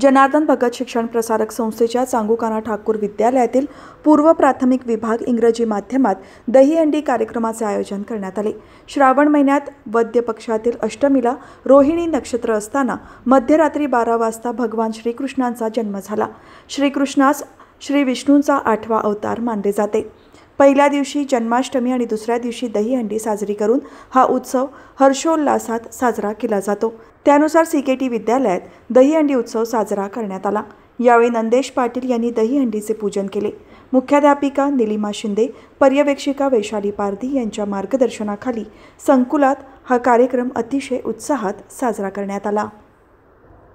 जनार्दन भगत शिक्षण प्रसारक संस्थेच्या चांगुकाना ठाकूर विद्यालयातील पूर्व प्राथमिक विभाग इंग्रजी माध्यमात दहीहंडी कार्यक्रमाचे आयोजन करण्यात आले श्रावण महिन्यात वद्य पक्षातील अष्टमीला रोहिणी नक्षत्र असताना मध्यरात्री बारा वाजता भगवान श्रीकृष्णांचा जन्म झाला श्रीकृष्णास श्री विष्णूंचा आठवा अवतार मानले जाते पहिल्या दिवशी जन्माष्टमी आणि दुसऱ्या दिवशी दहीहंडी साजरी करून हा उत्सव हर्षोल्लासात साजरा केला जातो त्यानुसार सी के टी विद्यालयात दहीहंडी उत्सव साजरा करण्यात आला यावेळी नंदेश पाटील यांनी दहीहंडीचे पूजन केले मुख्याध्यापिका निलिमा शिंदे पर्यवेक्षिका वैशाली पारधी यांच्या मार्गदर्शनाखाली संकुलात हा कार्यक्रम अतिशय उत्साहात साजरा करण्यात आला